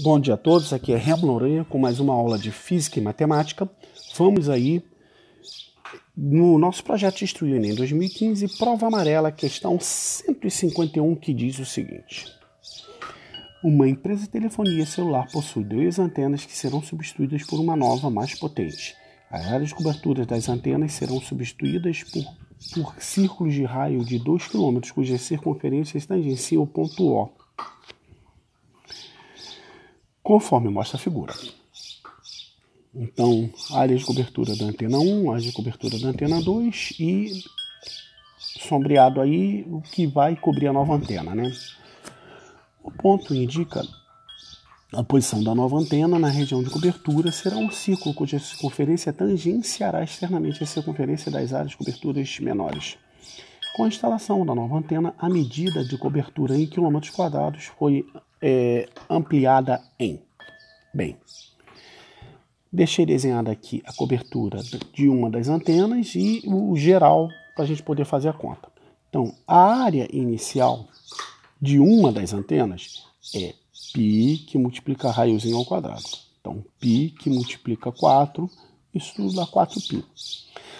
Bom dia a todos, aqui é Remo Noronha com mais uma aula de Física e Matemática. Vamos aí no nosso projeto de Instruir Enem 2015, prova amarela, questão 151, que diz o seguinte. Uma empresa de telefonia celular possui duas antenas que serão substituídas por uma nova mais potente. As áreas de cobertura das antenas serão substituídas por, por círculos de raio de 2 km, cujas circunferências tangenciam o ponto O conforme mostra a figura. Então, área de cobertura da antena 1, área de cobertura da antena 2 e sombreado aí o que vai cobrir a nova antena, né? O ponto indica a posição da nova antena na região de cobertura será um círculo cuja circunferência tangenciará externamente a circunferência das áreas de coberturas menores. Com a instalação da nova antena, a medida de cobertura em quilômetros quadrados foi é, ampliada em. Bem, deixei desenhada aqui a cobertura de uma das antenas e o geral para a gente poder fazer a conta. Então, a área inicial de uma das antenas é π que multiplica raiozinho ao quadrado. Então, π que multiplica 4, isso dá 4π.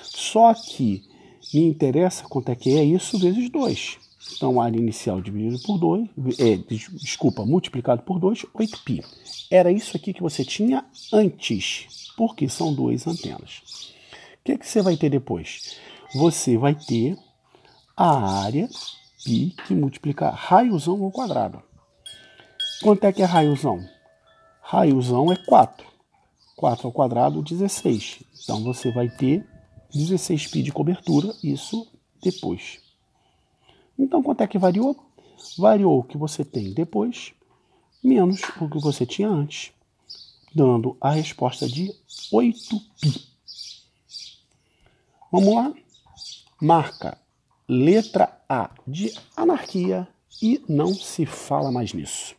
Só que me interessa quanto é que é isso vezes 2. Então, a área inicial dividido por 2, é, desculpa, multiplicado por 2, 8π. Era isso aqui que você tinha antes, porque são duas antenas. O que, é que você vai ter depois? Você vai ter a área π que multiplica raiozão ao quadrado. Quanto é que é raiozão? Raiozão é 4. 4 ao quadrado, 16. Então, você vai ter 16π de cobertura, isso depois. Então, quanto é que variou? Variou o que você tem depois, menos o que você tinha antes, dando a resposta de 8π. Vamos lá? Marca letra A de anarquia e não se fala mais nisso.